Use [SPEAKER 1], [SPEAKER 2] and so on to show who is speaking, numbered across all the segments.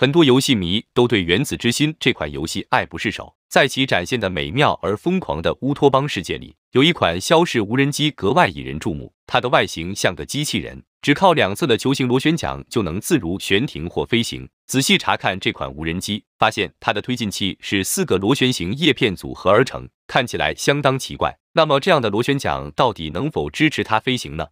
[SPEAKER 1] 很多游戏迷都对《原子之心》这款游戏爱不释手，在其展现的美妙而疯狂的乌托邦世界里，有一款消逝无人机格外引人注目。它的外形像个机器人，只靠两侧的球形螺旋桨就能自如悬停或飞行。仔细查看这款无人机，发现它的推进器是四个螺旋形叶片组合而成，看起来相当奇怪。那么，这样的螺旋桨到底能否支持它飞行呢？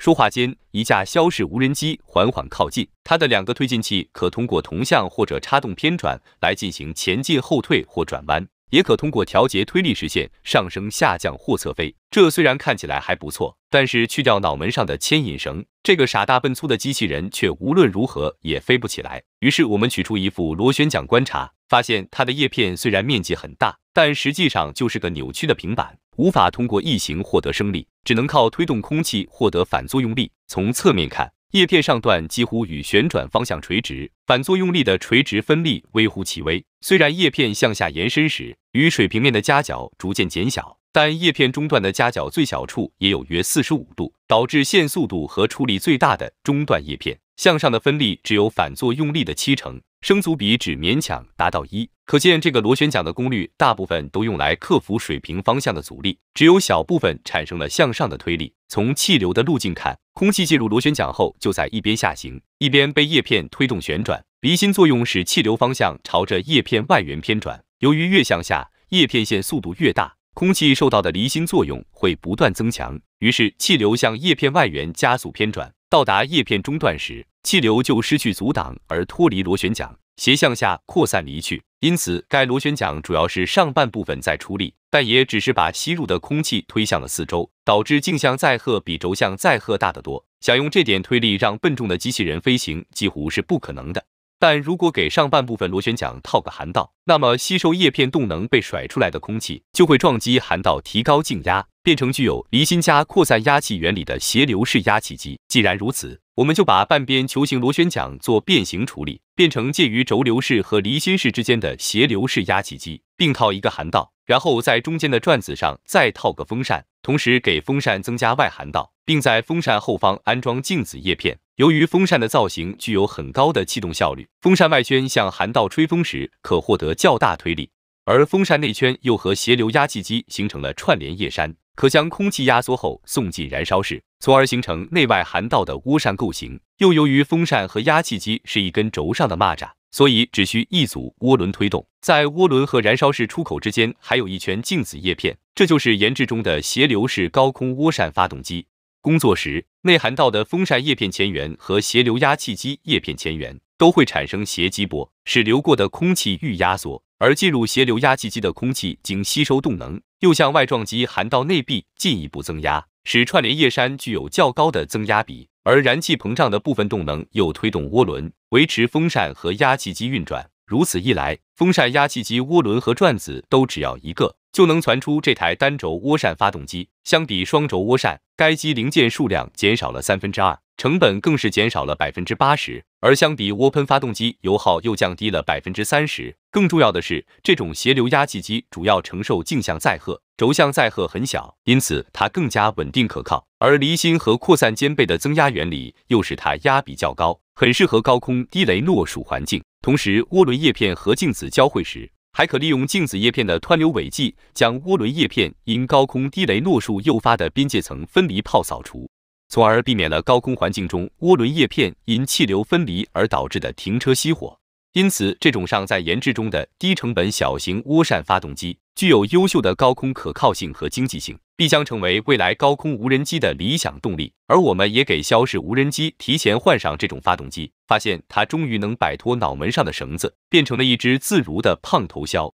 [SPEAKER 1] 说话间，一架消逝无人机缓缓靠近。它的两个推进器可通过同向或者插动偏转来进行前进、后退或转弯。也可通过调节推力实现上升、下降或侧飞。这虽然看起来还不错，但是去掉脑门上的牵引绳，这个傻大笨粗的机器人却无论如何也飞不起来。于是我们取出一副螺旋桨观察，发现它的叶片虽然面积很大，但实际上就是个扭曲的平板，无法通过异形获得升力，只能靠推动空气获得反作用力。从侧面看。叶片上段几乎与旋转方向垂直，反作用力的垂直分力微乎其微。虽然叶片向下延伸时与水平面的夹角逐渐减小，但叶片中段的夹角最小处也有约四十五度，导致线速度和处力最大的中段叶片向上的分力只有反作用力的七成。升阻比只勉强达到一，可见这个螺旋桨的功率大部分都用来克服水平方向的阻力，只有小部分产生了向上的推力。从气流的路径看，空气进入螺旋桨后就在一边下行，一边被叶片推动旋转。离心作用使气流方向朝着叶片外缘偏转，由于越向下叶片线速度越大，空气受到的离心作用会不断增强，于是气流向叶片外缘加速偏转，到达叶片中段时。气流就失去阻挡而脱离螺旋桨，斜向下扩散离去。因此，该螺旋桨主要是上半部分在出力，但也只是把吸入的空气推向了四周，导致径向载荷比轴向载荷大得多。想用这点推力让笨重的机器人飞行几乎是不可能的。但如果给上半部分螺旋桨套个涵道，那么吸收叶片动能被甩出来的空气就会撞击涵道，提高静压。变成具有离心加扩散压气原理的斜流式压气机。既然如此，我们就把半边球形螺旋桨做变形处理，变成介于轴流式和离心式之间的斜流式压气机，并套一个涵道，然后在中间的转子上再套个风扇，同时给风扇增加外涵道，并在风扇后方安装静子叶片。由于风扇的造型具有很高的气动效率，风扇外圈向涵道吹风时可获得较大推力，而风扇内圈又和斜流压气机形成了串联叶扇。可将空气压缩后送进燃烧室，从而形成内外涵道的涡扇构型。又由于风扇和压气机是一根轴上的蚂蚱，所以只需一组涡轮推动。在涡轮和燃烧室出口之间还有一圈静子叶片，这就是研制中的斜流式高空涡扇发动机。工作时，内涵道的风扇叶片前缘和斜流压气机叶片前缘都会产生斜激波，使流过的空气预压缩。而进入斜流压气机的空气，经吸收动能，又向外撞击涵道内壁，进一步增压，使串联叶扇具有较高的增压比。而燃气膨胀的部分动能又推动涡轮，维持风扇和压气机运转。如此一来，风扇、压气机、涡轮和转子都只要一个。就能传出这台单轴涡扇发动机。相比双轴涡扇，该机零件数量减少了三分之二，成本更是减少了百分之八十。而相比涡喷发动机，油耗又降低了百分之三十。更重要的是，这种斜流压气机主要承受径向载荷，轴向载荷很小，因此它更加稳定可靠。而离心和扩散兼备的增压原理，又使它压比较高，很适合高空低雷诺属环境。同时，涡轮叶片和镜子交汇时。还可利用镜子叶片的湍流尾迹，将涡轮叶片因高空低雷诺数诱发的边界层分离泡扫除，从而避免了高空环境中涡轮叶片因气流分离而导致的停车熄火。因此，这种尚在研制中的低成本小型涡扇发动机。具有优秀的高空可靠性和经济性，必将成为未来高空无人机的理想动力。而我们也给消式无人机提前换上这种发动机，发现它终于能摆脱脑门上的绳子，变成了一只自如的胖头枭。